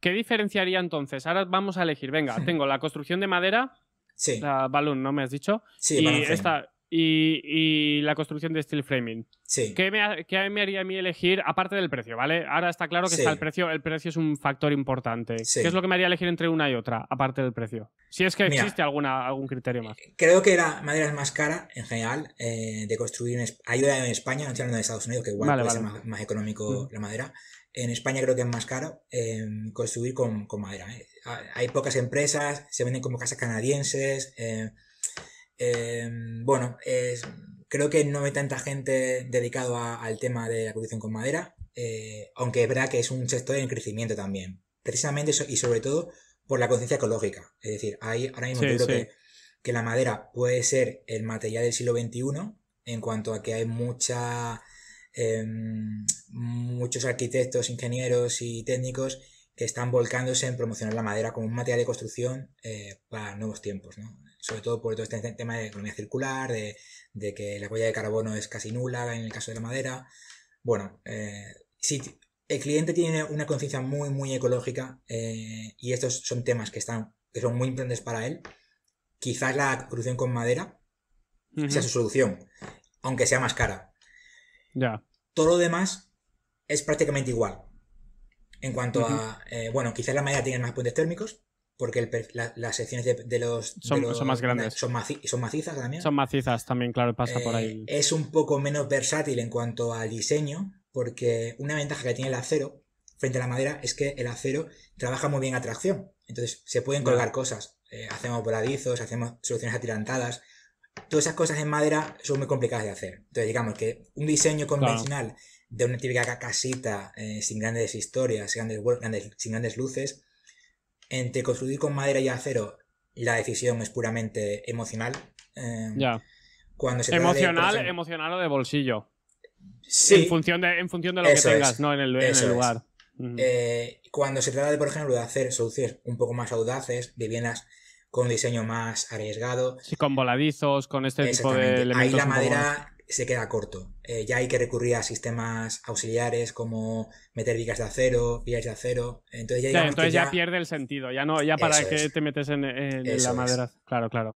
¿Qué diferenciaría entonces? Ahora vamos a elegir, venga, tengo la construcción de madera, sí. la ¿no me has dicho? Sí, y esta, y, la construcción de steel framing. ¿Qué me, qué me haría a mí elegir, aparte del precio, ¿vale? Ahora está claro que está el precio, el precio es un factor importante. ¿Qué es lo que me haría elegir entre una y otra, aparte del precio? Si es que existe alguna, algún criterio más. Creo que la madera es más cara, en general, eh, de construir en, ayuda en España, no Estados Unidos, que igual es más, económico mm. la madera. En España creo que es más caro eh, construir con, madera. Eh. Hay pocas empresas, se venden como casas canadienses Em, bueno, creo que no hay tanta gente dedicada al tema de la construcción con madera, eh, aunque es verdad que es un sector en crecimiento también, precisamente y sobre todo por la conciencia ecológica. Es decir, hay, ahora mismo que, la madera puede ser el material del siglo XXI en cuanto a que hay mucha, em, muchos arquitectos, ingenieros y técnicos que están volcándose en promocionar la madera como un material de construcción eh, para nuevos tiempos. ¿no? sobre todo por todo este tema de economía circular, de, que la huella de carbono es casi nula en el caso de la madera. Bueno, eh, si el cliente tiene una conciencia muy, muy ecológica eh, y estos son temas que, están, que son muy importantes para él, quizás la producción con madera sea su solución, aunque sea más cara. Todo lo demás es prácticamente igual. En cuanto a, eh, bueno, quizás la madera tiene más puentes térmicos, porque las secciones de, los, son, son, más grandes. Son, son, macizas también. Son macizas también, claro, pasa por ahí. Eh, es un poco menos versátil en cuanto al diseño, porque una ventaja que tiene el acero frente a la madera es que el acero trabaja muy bien a tracción. Entonces se pueden colgar cosas. Eh, hacemos voladizos, hacemos soluciones atirantadas. Todas esas cosas en madera son muy complicadas de hacer. Entonces, digamos que un diseño convencional de una típica casita eh, sin grandes historias, sin sin grandes luces, entre construir con madera y acero, la decisión es puramente emocional. Em, ya. Cuando se emocional, de, emocional o de bolsillo. Sí. En función de, en función de lo que tengas, ¿no? En el, lugar. Eh, cuando se trata de, por ejemplo, de hacer soluciones un poco más audaces, viviendas con un diseño más arriesgado. Sí, con voladizos, con este tipo de elementos. Ahí la madera se queda corto. Eh, ya hay que recurrir a sistemas auxiliares como meter vigas de acero, vías de acero. Entonces ya, entonces ya, pierde el sentido, ya no, ya para que te metes en, la madera. Claro, claro.